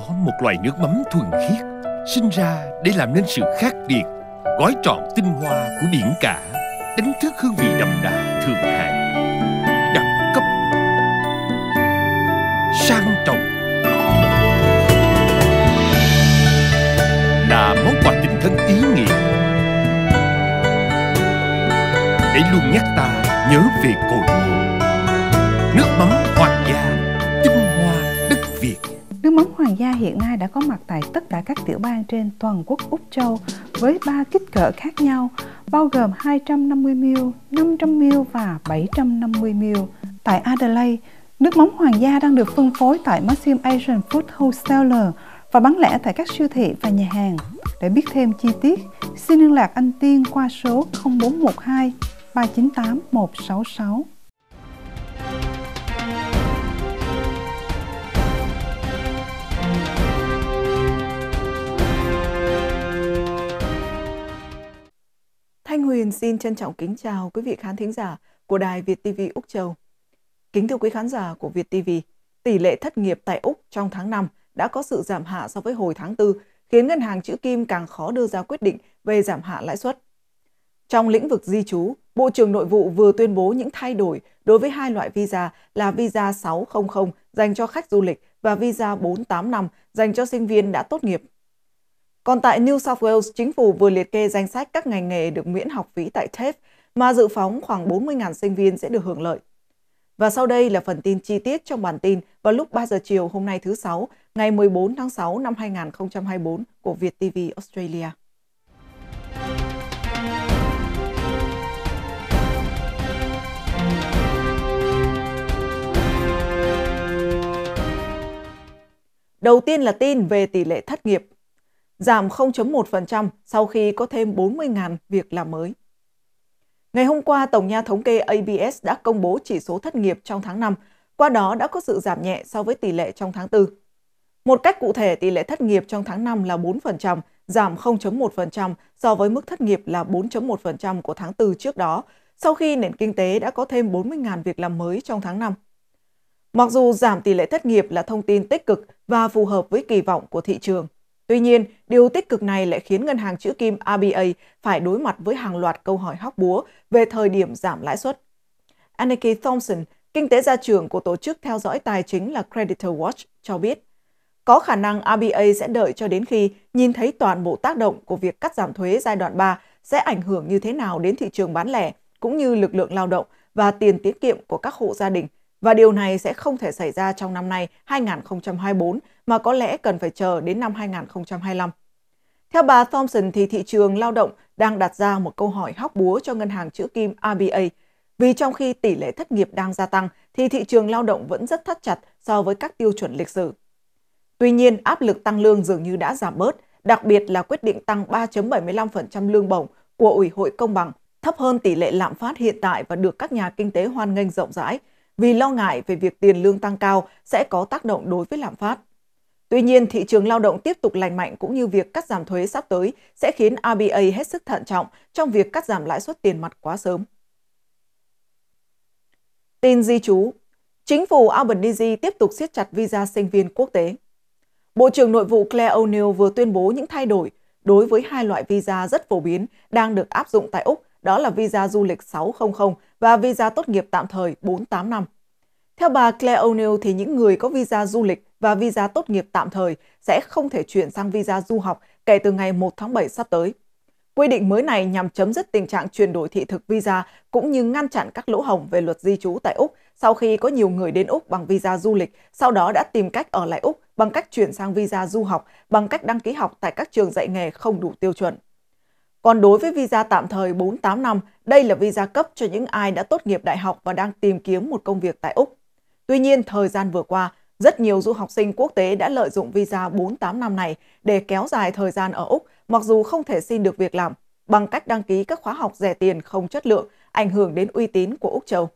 có một loài nước mắm thuần khiết sinh ra để làm nên sự khác biệt gói trọn tinh hoa của biển cả đánh thức hương vị đậm đà thượng hạng đẳng cấp sang trọng là món quà tình thân ý nghĩa để luôn nhắc ta nhớ về cội hiện nay đã có mặt tại tất cả các tiểu bang trên toàn quốc Úc Châu với ba kích cỡ khác nhau, bao gồm 250ml, 500ml và 750ml. Tại Adelaide, nước mắm hoàng gia đang được phân phối tại Maxim Asian Food Wholesaler và bán lẻ tại các siêu thị và nhà hàng. Để biết thêm chi tiết, xin liên lạc anh Tiên qua số 0412 398 166. Huyền xin trân trọng kính chào quý vị khán thính giả của Đài Việt TV Úc Châu. Kính thưa quý khán giả của Việt TV, tỷ lệ thất nghiệp tại Úc trong tháng 5 đã có sự giảm hạ so với hồi tháng 4, khiến ngân hàng chữ kim càng khó đưa ra quyết định về giảm hạ lãi suất. Trong lĩnh vực di trú, Bộ trưởng Nội vụ vừa tuyên bố những thay đổi đối với hai loại visa là visa 600 dành cho khách du lịch và visa 485 dành cho sinh viên đã tốt nghiệp còn tại New South Wales, chính phủ vừa liệt kê danh sách các ngành nghề được miễn học phí tại TAFE mà dự phóng khoảng 40.000 sinh viên sẽ được hưởng lợi. Và sau đây là phần tin chi tiết trong bản tin vào lúc 3 giờ chiều hôm nay thứ Sáu, ngày 14 tháng 6 năm 2024 của Việt TV Australia. Đầu tiên là tin về tỷ lệ thất nghiệp giảm 0.1% sau khi có thêm 40.000 việc làm mới. Ngày hôm qua, Tổng nha thống kê ABS đã công bố chỉ số thất nghiệp trong tháng 5, qua đó đã có sự giảm nhẹ so với tỷ lệ trong tháng 4. Một cách cụ thể, tỷ lệ thất nghiệp trong tháng 5 là 4%, giảm 0.1% so với mức thất nghiệp là 4.1% của tháng 4 trước đó, sau khi nền kinh tế đã có thêm 40.000 việc làm mới trong tháng 5. Mặc dù giảm tỷ lệ thất nghiệp là thông tin tích cực và phù hợp với kỳ vọng của thị trường, Tuy nhiên, điều tích cực này lại khiến ngân hàng chữ kim RBA phải đối mặt với hàng loạt câu hỏi hóc búa về thời điểm giảm lãi suất. Aniki Thompson, kinh tế gia trưởng của tổ chức theo dõi tài chính là Creditor Watch, cho biết có khả năng RBA sẽ đợi cho đến khi nhìn thấy toàn bộ tác động của việc cắt giảm thuế giai đoạn 3 sẽ ảnh hưởng như thế nào đến thị trường bán lẻ cũng như lực lượng lao động và tiền tiết kiệm của các hộ gia đình và điều này sẽ không thể xảy ra trong năm nay 2024 mà có lẽ cần phải chờ đến năm 2025. Theo bà Thompson thì thị trường lao động đang đặt ra một câu hỏi hóc búa cho ngân hàng chữ kim RBA vì trong khi tỷ lệ thất nghiệp đang gia tăng thì thị trường lao động vẫn rất thắt chặt so với các tiêu chuẩn lịch sử. Tuy nhiên, áp lực tăng lương dường như đã giảm bớt, đặc biệt là quyết định tăng 3.75% lương bổng của Ủy hội Công bằng, thấp hơn tỷ lệ lạm phát hiện tại và được các nhà kinh tế hoan nghênh rộng rãi vì lo ngại về việc tiền lương tăng cao sẽ có tác động đối với lạm phát. Tuy nhiên, thị trường lao động tiếp tục lành mạnh cũng như việc cắt giảm thuế sắp tới sẽ khiến RBA hết sức thận trọng trong việc cắt giảm lãi suất tiền mặt quá sớm. Tin di trú Chính phủ Albanese tiếp tục siết chặt visa sinh viên quốc tế. Bộ trưởng Nội vụ Claire O'Neill vừa tuyên bố những thay đổi đối với hai loại visa rất phổ biến đang được áp dụng tại Úc, đó là visa du lịch 600 và visa tốt nghiệp tạm thời 485. Theo bà Claire O'Neill thì những người có visa du lịch và visa tốt nghiệp tạm thời sẽ không thể chuyển sang visa du học kể từ ngày 1 tháng 7 sắp tới. Quy định mới này nhằm chấm dứt tình trạng chuyển đổi thị thực visa cũng như ngăn chặn các lỗ hổng về luật di trú tại Úc sau khi có nhiều người đến Úc bằng visa du lịch, sau đó đã tìm cách ở lại Úc bằng cách chuyển sang visa du học, bằng cách đăng ký học tại các trường dạy nghề không đủ tiêu chuẩn. Còn đối với visa tạm thời 48 năm, đây là visa cấp cho những ai đã tốt nghiệp đại học và đang tìm kiếm một công việc tại Úc. Tuy nhiên, thời gian vừa qua, rất nhiều du học sinh quốc tế đã lợi dụng visa 48 năm này để kéo dài thời gian ở Úc mặc dù không thể xin được việc làm bằng cách đăng ký các khóa học rẻ tiền không chất lượng, ảnh hưởng đến uy tín của Úc Châu.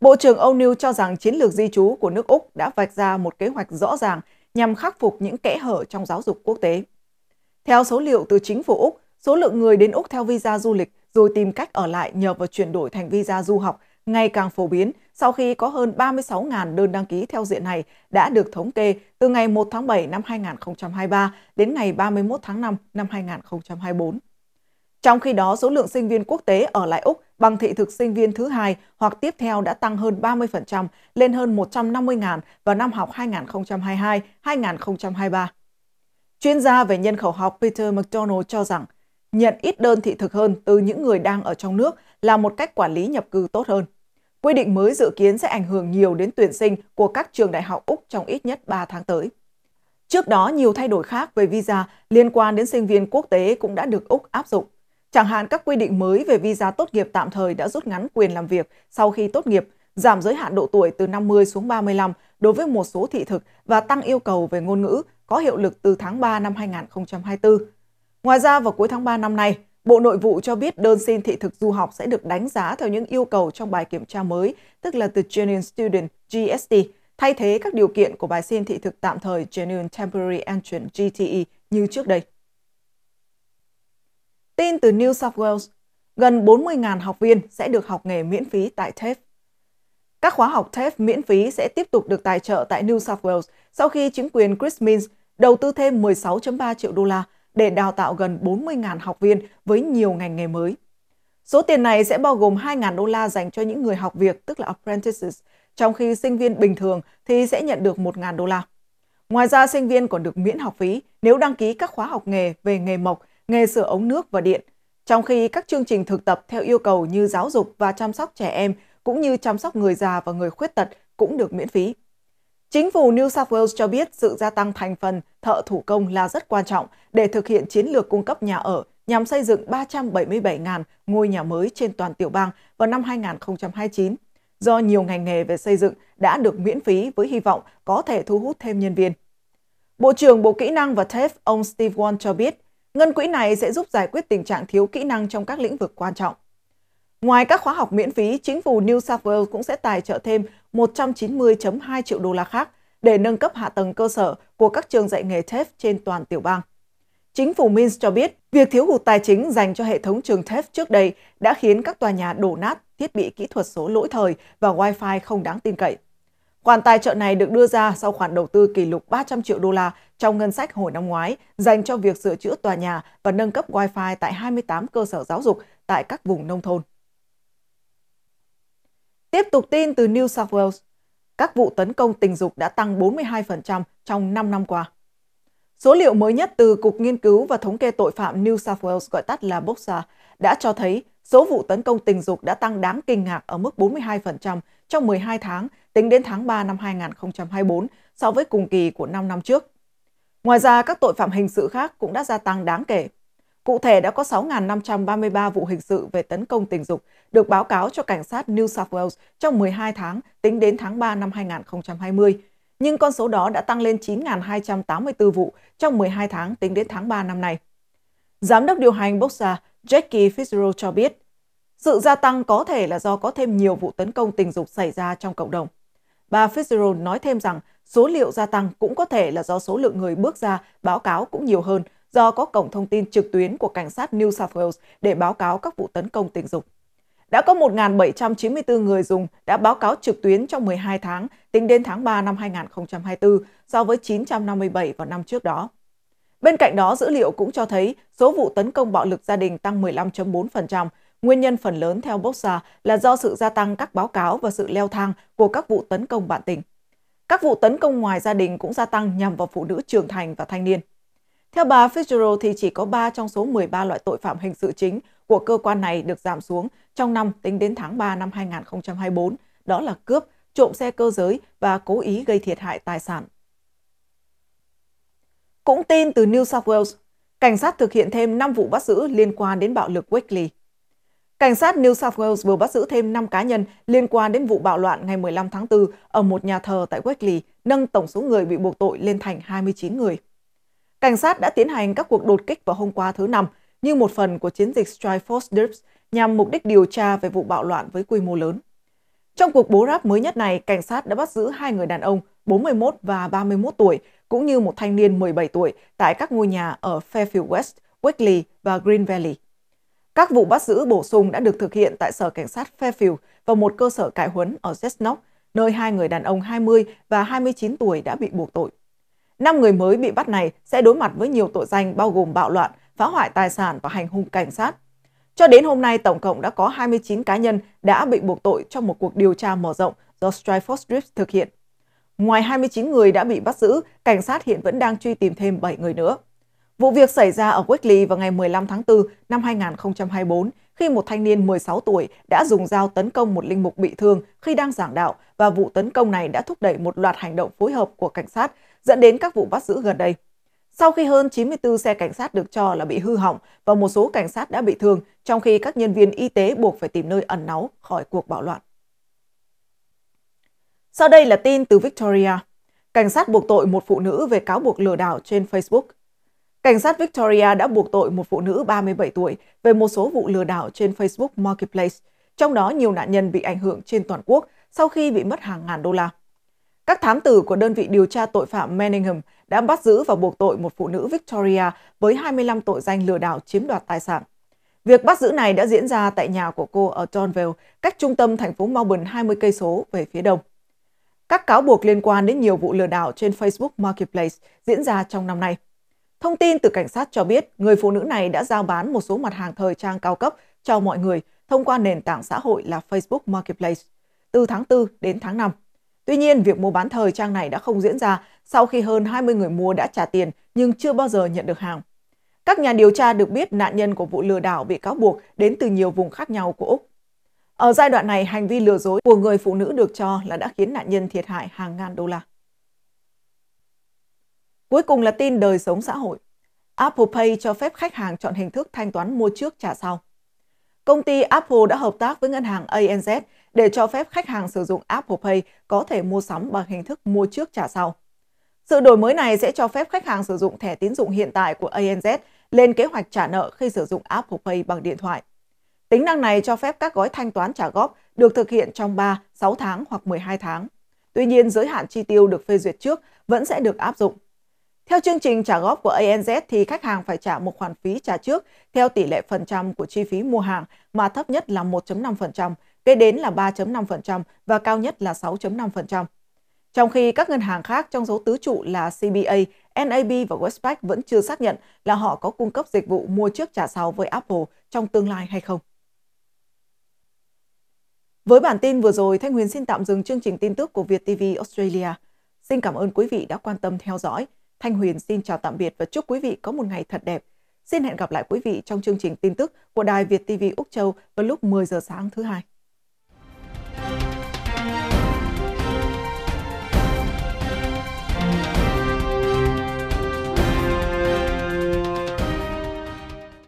Bộ trưởng O'Neill cho rằng chiến lược di trú của nước Úc đã vạch ra một kế hoạch rõ ràng nhằm khắc phục những kẽ hở trong giáo dục quốc tế. Theo số liệu từ chính phủ Úc, số lượng người đến Úc theo visa du lịch rồi tìm cách ở lại nhờ vào chuyển đổi thành visa du học ngày càng phổ biến – sau khi có hơn 36.000 đơn đăng ký theo diện này đã được thống kê từ ngày 1 tháng 7 năm 2023 đến ngày 31 tháng 5 năm 2024. Trong khi đó, số lượng sinh viên quốc tế ở lại Úc bằng thị thực sinh viên thứ hai hoặc tiếp theo đã tăng hơn 30% lên hơn 150.000 vào năm học 2022-2023. Chuyên gia về nhân khẩu học Peter McDonald cho rằng, nhận ít đơn thị thực hơn từ những người đang ở trong nước là một cách quản lý nhập cư tốt hơn. Quy định mới dự kiến sẽ ảnh hưởng nhiều đến tuyển sinh của các trường đại học Úc trong ít nhất 3 tháng tới. Trước đó, nhiều thay đổi khác về visa liên quan đến sinh viên quốc tế cũng đã được Úc áp dụng. Chẳng hạn các quy định mới về visa tốt nghiệp tạm thời đã rút ngắn quyền làm việc sau khi tốt nghiệp, giảm giới hạn độ tuổi từ 50 xuống 35 đối với một số thị thực và tăng yêu cầu về ngôn ngữ có hiệu lực từ tháng 3 năm 2024. Ngoài ra, vào cuối tháng 3 năm nay, Bộ Nội vụ cho biết đơn xin thị thực du học sẽ được đánh giá theo những yêu cầu trong bài kiểm tra mới, tức là từ Genuine Student GST, thay thế các điều kiện của bài xin thị thực tạm thời Genuine Temporary Entrant GTE như trước đây. Tin từ New South Wales, gần 40.000 học viên sẽ được học nghề miễn phí tại TAFE. Các khóa học TAFE miễn phí sẽ tiếp tục được tài trợ tại New South Wales sau khi chính quyền Chris Minns đầu tư thêm 16.3 triệu đô la để đào tạo gần 40.000 học viên với nhiều ngành nghề mới. Số tiền này sẽ bao gồm 2.000 đô la dành cho những người học việc, tức là apprentices, trong khi sinh viên bình thường thì sẽ nhận được 1.000 đô la. Ngoài ra, sinh viên còn được miễn học phí nếu đăng ký các khóa học nghề về nghề mộc, nghề sửa ống nước và điện, trong khi các chương trình thực tập theo yêu cầu như giáo dục và chăm sóc trẻ em cũng như chăm sóc người già và người khuyết tật cũng được miễn phí. Chính phủ New South Wales cho biết sự gia tăng thành phần thợ thủ công là rất quan trọng để thực hiện chiến lược cung cấp nhà ở nhằm xây dựng 377.000 ngôi nhà mới trên toàn tiểu bang vào năm 2029, do nhiều ngành nghề về xây dựng đã được miễn phí với hy vọng có thể thu hút thêm nhân viên. Bộ trưởng Bộ Kỹ năng và TAFE ông Steve Wong cho biết, ngân quỹ này sẽ giúp giải quyết tình trạng thiếu kỹ năng trong các lĩnh vực quan trọng. Ngoài các khóa học miễn phí, chính phủ New South Wales cũng sẽ tài trợ thêm 190.2 triệu đô la khác để nâng cấp hạ tầng cơ sở của các trường dạy nghề TAFE trên toàn tiểu bang. Chính phủ Minns cho biết, việc thiếu hụt tài chính dành cho hệ thống trường TAFE trước đây đã khiến các tòa nhà đổ nát, thiết bị kỹ thuật số lỗi thời và Wi-Fi không đáng tin cậy. Khoản tài trợ này được đưa ra sau khoản đầu tư kỷ lục 300 triệu đô la trong ngân sách hồi năm ngoái dành cho việc sửa chữa tòa nhà và nâng cấp Wi-Fi tại 28 cơ sở giáo dục tại các vùng nông thôn. Tiếp tục tin từ New South Wales, các vụ tấn công tình dục đã tăng 42% trong 5 năm qua. Số liệu mới nhất từ Cục Nghiên cứu và Thống kê Tội phạm New South Wales gọi tắt là BOXA đã cho thấy số vụ tấn công tình dục đã tăng đáng kinh ngạc ở mức 42% trong 12 tháng tính đến tháng 3 năm 2024 so với cùng kỳ của 5 năm trước. Ngoài ra, các tội phạm hình sự khác cũng đã gia tăng đáng kể. Cụ thể đã có 6.533 vụ hình sự về tấn công tình dục được báo cáo cho cảnh sát New South Wales trong 12 tháng tính đến tháng 3 năm 2020, nhưng con số đó đã tăng lên 9.284 vụ trong 12 tháng tính đến tháng 3 năm nay. Giám đốc điều hành Boxa Jackie Fitzgerald cho biết, sự gia tăng có thể là do có thêm nhiều vụ tấn công tình dục xảy ra trong cộng đồng. Bà Fitzgerald nói thêm rằng số liệu gia tăng cũng có thể là do số lượng người bước ra báo cáo cũng nhiều hơn do có cổng thông tin trực tuyến của cảnh sát New South Wales để báo cáo các vụ tấn công tình dục. Đã có 1.794 người dùng đã báo cáo trực tuyến trong 12 tháng tính đến tháng 3 năm 2024 so với 957 vào năm trước đó. Bên cạnh đó, dữ liệu cũng cho thấy số vụ tấn công bạo lực gia đình tăng 15.4%, nguyên nhân phần lớn theo Boxa là do sự gia tăng các báo cáo và sự leo thang của các vụ tấn công bạn tình. Các vụ tấn công ngoài gia đình cũng gia tăng nhằm vào phụ nữ trưởng thành và thanh niên. Theo bà Fitzgerald thì chỉ có 3 trong số 13 loại tội phạm hình sự chính của cơ quan này được giảm xuống trong năm tính đến tháng 3 năm 2024, đó là cướp, trộm xe cơ giới và cố ý gây thiệt hại tài sản. Cũng tin từ New South Wales, cảnh sát thực hiện thêm 5 vụ bắt giữ liên quan đến bạo lực Wakely. Cảnh sát New South Wales vừa bắt giữ thêm 5 cá nhân liên quan đến vụ bạo loạn ngày 15 tháng 4 ở một nhà thờ tại Wakely, nâng tổng số người bị buộc tội lên thành 29 người. Cảnh sát đã tiến hành các cuộc đột kích vào hôm qua thứ Năm như một phần của chiến dịch Strike Force Dirks nhằm mục đích điều tra về vụ bạo loạn với quy mô lớn. Trong cuộc bố ráp mới nhất này, cảnh sát đã bắt giữ hai người đàn ông 41 và 31 tuổi, cũng như một thanh niên 17 tuổi tại các ngôi nhà ở Fairfield West, Wickley và Green Valley. Các vụ bắt giữ bổ sung đã được thực hiện tại Sở Cảnh sát Fairfield và một cơ sở cải huấn ở Zesnok, nơi hai người đàn ông 20 và 29 tuổi đã bị buộc tội. Năm người mới bị bắt này sẽ đối mặt với nhiều tội danh bao gồm bạo loạn, phá hoại tài sản và hành hung cảnh sát. Cho đến hôm nay, tổng cộng đã có 29 cá nhân đã bị buộc tội trong một cuộc điều tra mở rộng do Stryford Drift thực hiện. Ngoài 29 người đã bị bắt giữ, cảnh sát hiện vẫn đang truy tìm thêm 7 người nữa. Vụ việc xảy ra ở Wexley vào ngày 15 tháng 4 năm 2024 khi một thanh niên 16 tuổi đã dùng dao tấn công một linh mục bị thương khi đang giảng đạo và vụ tấn công này đã thúc đẩy một loạt hành động phối hợp của cảnh sát dẫn đến các vụ bắt giữ gần đây. Sau khi hơn 94 xe cảnh sát được cho là bị hư hỏng và một số cảnh sát đã bị thương, trong khi các nhân viên y tế buộc phải tìm nơi ẩn náu khỏi cuộc bạo loạn. Sau đây là tin từ Victoria. Cảnh sát buộc tội một phụ nữ về cáo buộc lừa đảo trên Facebook. Cảnh sát Victoria đã buộc tội một phụ nữ 37 tuổi về một số vụ lừa đảo trên Facebook Marketplace, trong đó nhiều nạn nhân bị ảnh hưởng trên toàn quốc sau khi bị mất hàng ngàn đô la. Các thám tử của đơn vị điều tra tội phạm Manningham đã bắt giữ và buộc tội một phụ nữ Victoria với 25 tội danh lừa đảo chiếm đoạt tài sản. Việc bắt giữ này đã diễn ra tại nhà của cô ở Donville, cách trung tâm thành phố Melbourne 20 cây số về phía đông. Các cáo buộc liên quan đến nhiều vụ lừa đảo trên Facebook Marketplace diễn ra trong năm nay. Thông tin từ cảnh sát cho biết, người phụ nữ này đã giao bán một số mặt hàng thời trang cao cấp cho mọi người thông qua nền tảng xã hội là Facebook Marketplace từ tháng 4 đến tháng 5. Tuy nhiên, việc mua bán thời trang này đã không diễn ra sau khi hơn 20 người mua đã trả tiền nhưng chưa bao giờ nhận được hàng. Các nhà điều tra được biết nạn nhân của vụ lừa đảo bị cáo buộc đến từ nhiều vùng khác nhau của Úc. Ở giai đoạn này, hành vi lừa dối của người phụ nữ được cho là đã khiến nạn nhân thiệt hại hàng ngàn đô la. Cuối cùng là tin đời sống xã hội. Apple Pay cho phép khách hàng chọn hình thức thanh toán mua trước trả sau. Công ty Apple đã hợp tác với ngân hàng ANZ để cho phép khách hàng sử dụng Apple Pay có thể mua sắm bằng hình thức mua trước trả sau. Sự đổi mới này sẽ cho phép khách hàng sử dụng thẻ tín dụng hiện tại của ANZ lên kế hoạch trả nợ khi sử dụng Apple Pay bằng điện thoại. Tính năng này cho phép các gói thanh toán trả góp được thực hiện trong 3, 6 tháng hoặc 12 tháng. Tuy nhiên, giới hạn chi tiêu được phê duyệt trước vẫn sẽ được áp dụng. Theo chương trình trả góp của ANZ thì khách hàng phải trả một khoản phí trả trước theo tỷ lệ phần trăm của chi phí mua hàng mà thấp nhất là 1.5% kế đến là 3.5% và cao nhất là 6.5%. Trong khi các ngân hàng khác trong số tứ trụ là CBA, NAB và Westpac vẫn chưa xác nhận là họ có cung cấp dịch vụ mua trước trả sau với Apple trong tương lai hay không. Với bản tin vừa rồi, Thanh Huyền xin tạm dừng chương trình tin tức của Việt TV Australia. Xin cảm ơn quý vị đã quan tâm theo dõi. Thanh Huyền xin chào tạm biệt và chúc quý vị có một ngày thật đẹp. Xin hẹn gặp lại quý vị trong chương trình tin tức của Đài Việt TV Úc Châu vào lúc 10 giờ sáng thứ hai.